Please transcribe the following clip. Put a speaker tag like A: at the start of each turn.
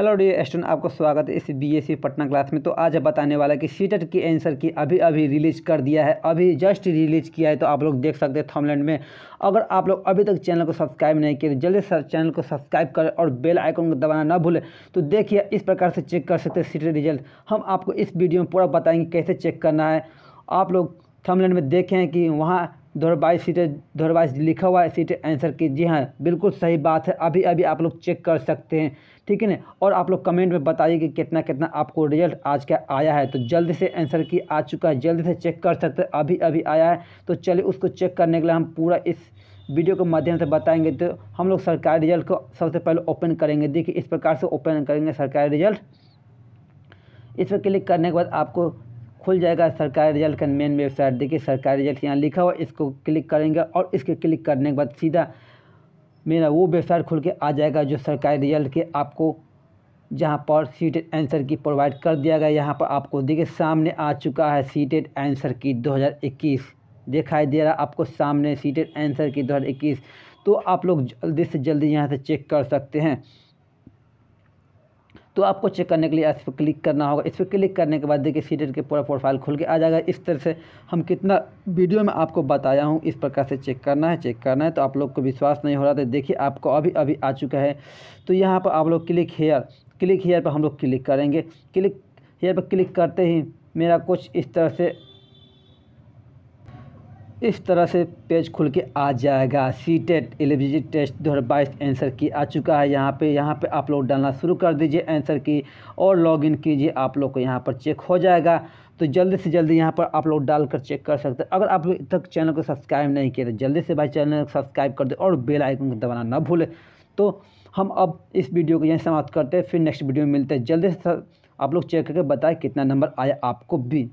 A: hello dear student आपका स्वागत है इस बीएससी पटना क्लास में तो आज बताने वाला कि सीटेट e की आंसर की अभी अभी रिलीज कर दिया है अभी जस्ट रिलीज किया है तो आप लोग देख सकते हैं थॉमलैंड में अगर आप लोग अभी तक चैनल को सब्सक्राइब नहीं किए तो जल्दी से चैनल को सब्सक्राइब करें और बेल आइकन को दबाना ना भूलें तो देखिए इस प्रकार से चेक कर सकते हैं सीटेट e रिजल्ट हम आपको इस वीडियो में पूरा बताएंगे कैसे चेक करना है आप लोग थॉमलैंड में देखें कि वहाँ दो बाईस सीटें दो बाईस लिखा हुआ है सीटें आंसर की जी हाँ बिल्कुल सही बात है अभी अभी आप लोग चेक कर सकते हैं ठीक है ना और आप लोग कमेंट में बताइए कि कितना कितना आपको रिजल्ट आज का आया है तो जल्दी से आंसर की आ चुका है जल्दी से चेक कर सकते हैं अभी अभी आया है तो चलिए उसको चेक करने के लिए हम पूरा इस वीडियो के माध्यम से बताएंगे तो हम लोग सरकारी रिजल्ट को सबसे पहले ओपन करेंगे देखिए इस प्रकार से ओपन करेंगे सरकारी रिजल्ट इस पर क्लिक करने के बाद आपको खुल जाएगा सरकारी रिजल्ट का मेन वेबसाइट देखिए सरकारी रिजल्ट यहाँ लिखा हुआ इसको क्लिक करेंगे और इसके क्लिक करने के बाद सीधा मेरा वो वेबसाइट खुल के आ जाएगा जो सरकारी रिजल्ट के आपको जहाँ पर सीटेड आंसर की प्रोवाइड कर दिया गया यहाँ पर आपको देखिए सामने आ चुका है सीटेड आंसर की 2021 दिखाई दे रहा आपको सामने सीटेड आंसर की 2021 तो आप लोग जल्दी से जल्दी यहाँ से चेक कर सकते हैं तो आपको चेक करने के लिए इस पर क्लिक करना होगा इस पर क्लिक करने के बाद देखिए सीडेट के पूरा प्रोफाइल खुल के आ जाएगा इस तरह से हम कितना वीडियो में आपको बताया हूँ इस प्रकार से चेक करना है चेक करना है तो आप लोग को विश्वास नहीं हो रहा था देखिए आपको अभी अभी आ चुका है तो यहाँ पर आप लोग क्लिक हेयर क्लिक हेयर पर हम लोग क्लिक करेंगे क्लिक हेयर पर क्लिक करते ही मेरा कुछ इस तरह से इस तरह से पेज खुल के आ जाएगा C TET eligibility test 2022 answer key आ चुका है यहाँ पे यहाँ पे आप लोग डालना शुरू कर दीजिए आंसर की और लॉगिन कीजिए आप लोग को यहाँ पर चेक हो जाएगा तो जल्दी से जल्दी यहाँ पर आप लोग डाल कर चेक कर सकते हैं अगर आप तक चैनल को सब्सक्राइब नहीं किया तो जल्दी से भाई चैनल को सब्सक्राइब कर दे और बेल आइकन को दबाना ना भूलें तो हम अब इस वीडियो को यहीं समाप्त करते हैं फिर नेक्स्ट वीडियो में मिलते हैं जल्दी से आप लोग चेक करके बताएं कितना नंबर आया आपको भी